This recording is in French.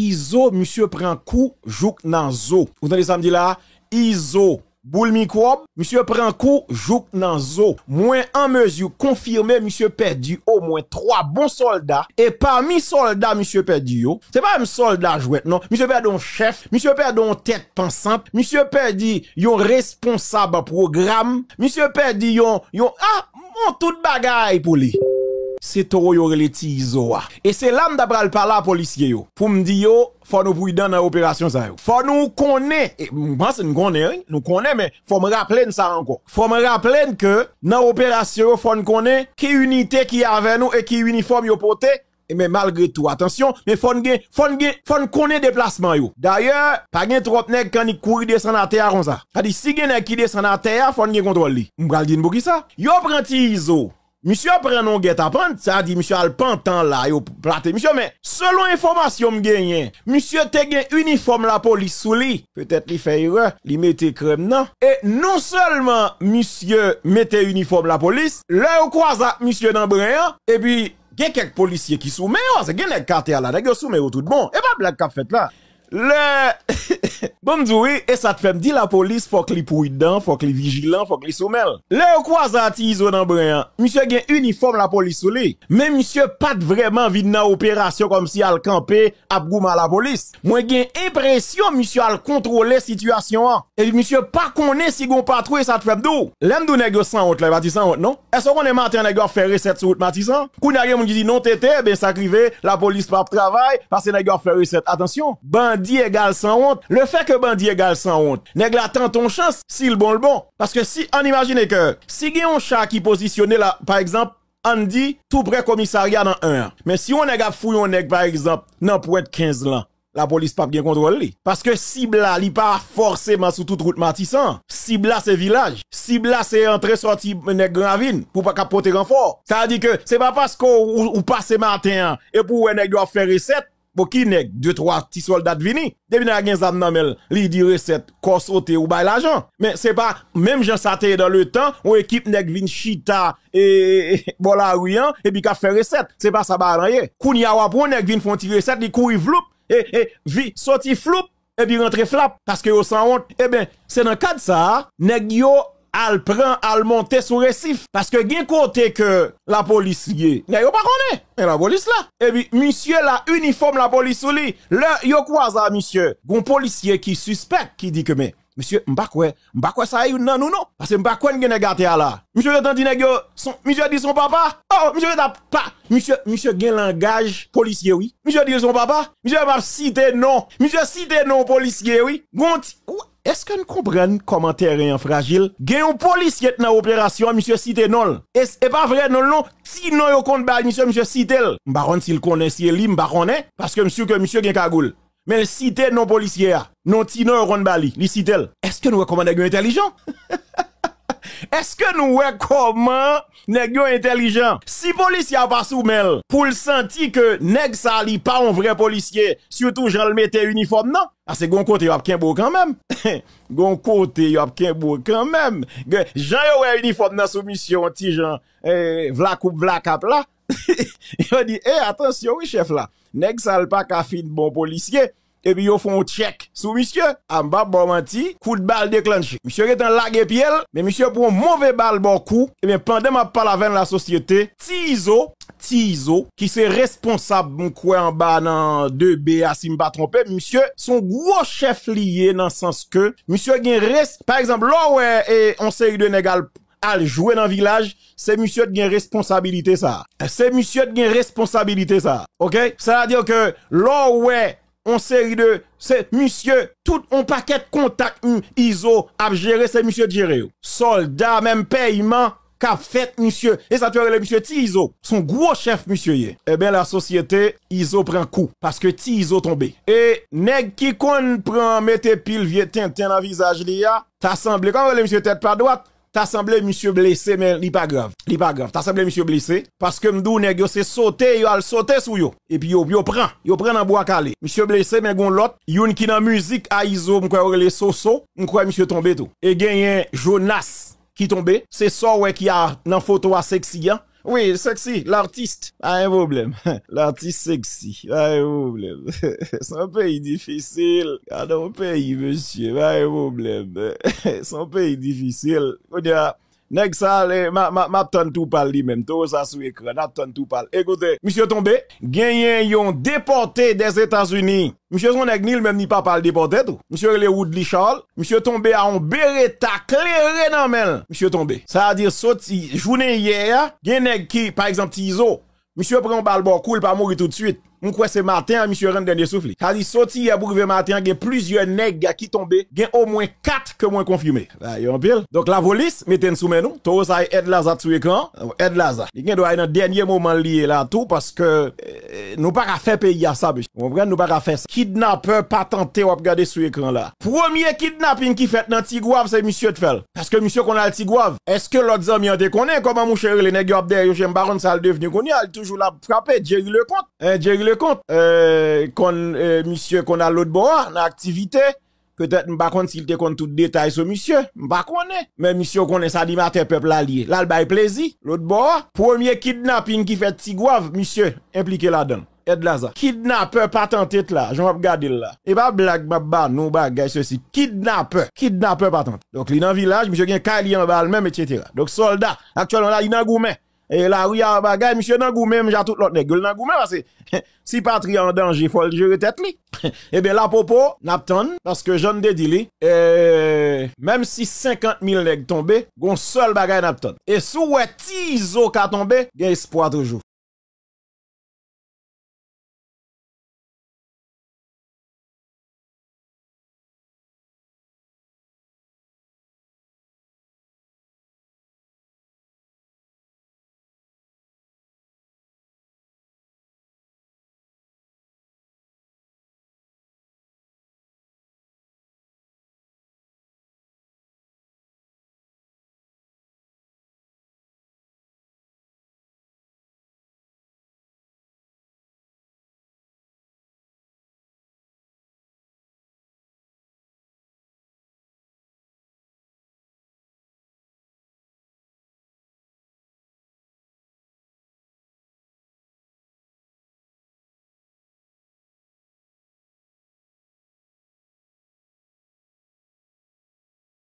Iso, monsieur prend coup, jouk nan zo. Vous entendez dit là? Iso, boule microbe, monsieur prend coup, jouk nan zo. Moins en mesure confirmer monsieur perdu au moins trois bons soldats. Et parmi soldats, monsieur perdu c'est pas un soldat jouet, non. Monsieur perdu chef, monsieur perdu tête pensante, monsieur perdu yon responsable programme, monsieur perdu yon, yon, ah, mon tout bagaille pour c'est au yo relé Izoa. Et c'est là m'dabral parler à policier yo. Pour me dire yo, faut nous prudent dans opération ça yo. Faut nous connaître je pense nous connaît, hein. nous connaît mais faut me rappeler ça encore. Faut me rappeler que dans opération faut nous connaître qui unité qui avec nous et qui uniforme yo porté mais malgré tout, attention, mais faut gen, faut gen, faut connaître déplacement yo. D'ailleurs, pas gen trop nèg quand il courir descend à terre comme ça. dit si gen nèg qui descend à terre, faut gen contrôle On va dire ça Yo prend iso Monsieur un non guet à ça dit monsieur al pantan là, yo platé monsieur mais selon information me j'ai, monsieur te un uniforme la police sous lui, peut-être il fait erreur, il mettait crème non et non seulement monsieur mettait uniforme la police, là il monsieur dans hein? et puis a quelques policiers qui soumet, hein? c'est gen les cartes là, nèg soumet tout bon. Et pas blague qu'a fait là. Le Bon oui, et ça te fait me dire la police, faut qu'il prudent, faut qu'il vigilant, faut qu'il soumel. Le ça iso dans brin, monsieur gen uniforme la police souli. Mais monsieur pas vraiment vide dans opération comme si al camper à la police. Moi gen impression monsieur al contrôler situation Et monsieur pas connaît si gon patrouille ça te fait dou. L'aime d'où nègre sans honte, la sans honte, non? Est-ce qu'on est matin nèg faire recette sur route Matissan? Kouna nèg moun dit non tété, ben ça crivé, la police pas travail parce que nèg faire recette. Attention, bandit égal sans honte. Le fait que bandit égal sans honte. Nèg la ton chance, le bon le bon. Parce que si, on imagine que, si y chat qui positionné là, par exemple, on tout près commissariat dans un. Mais si on nèg a fouillé on nèg par exemple, non pour 15 là la police pas bien contrôlé. Parce que cible là, li pas forcément sous toute route matissant. Cible là, c'est village. Cible là, c'est entrée sortie nèg ville, pour pas capoter renfort. Ça dire que c'est pas parce qu'on ou, ou passe matin et pour nèg doit faire recette pour qui nèg deux trois petits soldats vini, depuis n'a gen zam nan mel, li di recette, ko ote ou bay l'argent. Mais c'est pas même gens ça dans le temps, on équipe nèg vin chita et e, e, bon la et puis ka fait recette. C'est pas ça ba rien. Kounya wa pour nèg vin font il recette, li couri e, floup et et vi sorti floup et puis rentrer flap parce que yo sans honte. Eh ben, c'est dans cadre ça, nèg yo al prend, al monter sur récif. Parce que gen côté que la police y pas connait Mais la police là. Et puis, monsieur la uniforme la police ou li. Le, yo croisa monsieur. Gon policier qui suspecte, qui dit que mais, monsieur, m'pa quoi, m'pa quoi ça yon nan ou non? Parce que m'pa quoi n'gen e gâté à là. Monsieur yon tandi nèg son, monsieur dit son papa. Oh, monsieur t'a pas. Monsieur, monsieur gen langage policier oui. Monsieur dit son papa. Monsieur m'a cité non. Monsieur cité non policier oui. Gonti, est-ce qu'on comprenons comment terrain fragile? Gagne un policier dans l'opération, monsieur Citenol. Et c'est pas vrai, non, non. Si nous yon compte bal, monsieur, monsieur Citel. M'baron s'il connaît, si l'im, m'baron Parce que monsieur, que monsieur, gen kagoul. Mais le cité non policier, non, si nous yon compte bal, li citel. Est-ce que nous recommandons intelligent? Est-ce que que nous nous comment nèg intelligents Si policiers a pas soumel pour sentir que que neg sa li pas un vrai policier, surtout jan le mette uniforme, non ah, a pas gon y quand quand même kanmem. gon y a ap quand même. quand yo wè uniform nan ti jan eh, vla ou vlak à la. Il di, eh, attention oui chef là, Nèg ça pas pa ka fin bon policier » et puis ils font un check sous monsieur. Amba bon menti, coup de balle déclenché. Monsieur est en lague pied, mais monsieur pour un mauvais balle bon coup, et bien pendant ma parle avec la société, Tizo, Tizo, qui se responsable mon quoi en bas dans 2B à si pas monsieur, son gros chef lié dans le sens que, monsieur gagne reste, par exemple, là et on sait de négal à jouer dans le village, c'est monsieur qui a responsabilité ça. C'est monsieur qui a responsabilité ça. OK? Ça veut dire que là ouais on série de c'est monsieur tout un paquet de contact ISO A géré... c'est monsieur géré soldat même paiement qu'a fait monsieur et ça le monsieur Tizo son gros chef monsieur Et Eh bien la société Iso prend coup parce que Tiso tombé et nèg qui kon prend mettez pile vieux tintin dans visage li t'as semblé comme le monsieur tête par droite T'as semblé monsieur blessé, mais li pas grave. Li pas grave. T'as semblé monsieur blessé. Parce que m'dou nèg yo c'est sauté, yo al sauté sou yo. Et puis yo, yo prend. Yo prend un bois calé. Monsieur blessé, mais gon l'autre. Youn qui dans musique, a iso, m'kwa les soso. M'kwa monsieur tombé tout. Et gagne Jonas qui tombé. C'est ça ouais qui a dans photo à sexy, hein. Oui, sexy, l'artiste, a ah, un problème, l'artiste sexy, a ah, un problème, Son un difficile difficile, ah, don pays, monsieur, a un problème, Son pays difficile difficile, bonjour. Nèg le, m'a m'a ma tout parle lui même. Tout ça sur écran, n'a tout parle. Écoutez, monsieur tombé, gagné yon déporté des États-Unis. Monsieur son nèg même ni pas parle déporté tout. Monsieur le Woodley Charles, monsieur tombé a un beretta clairé dans mel. Monsieur tombé. Ça a dire sorti journée hier, gen nèg ki, par exemple Tizo Monsieur prend un balle cool pas mourir tout de suite. Mon quoi c'est matin, monsieur rentre dernier souffle. Quand il sorti hier pour matin, il y a plusieurs nègres qui tombés, il y a au moins quatre que moins confirmés. Là, un pile. Donc la police, mettez sous main nous. Tout ça aide Laza sur écran, aide Laza. Il y a un dernier moment lié là tout parce que eh, nous pas qu'à faire payer à ça, monsieur. Vous comprenez? Nous pas à faire ça. Kidnapper, pas tenter, va regarder sur l'écran là. Premier kidnapping qui fait dans Tigouave, c'est monsieur Tfell. Parce que monsieur qu'on a Tigouave, est-ce que l'autre ami été déconne comment mon cher les nègres derrière, j'aime baron ça a devenu connu, a toujours la frappée, Jerry le compte, hein, Jerry le compte, euh, qu'on, euh, monsieur qu'on a l'autre bois, dans activité, Peut-être m'pas konn s'il te connaît tout détail sur monsieur, M'pas connaît. Mais monsieur connaît ça un peuple allié. Là le plaisir, l'autre bord, premier kidnapping qui fait Tigouave, monsieur impliqué là-dedans. Ed Laza. Kidnapper patente, là, j'en vais regarder, là. Et pas blague baba, nous non bagage ceci. Kidnapper, kidnapper patente. Donc, il est dans village, monsieur il Kali en le même etc. Donc soldat, actuellement là il dans et la rue a ah, bagaille, monsieur goût même j'ai tout l'autre nèg, goût même, parce que si patrie en danger, faut le gérer tête li. Eh bien la popo, n'apton parce que je ne dis même si 50 000 nègres tombé, gon seul bagay n'apton. Et sous ouais tizo ka tombé, gen espoir toujours.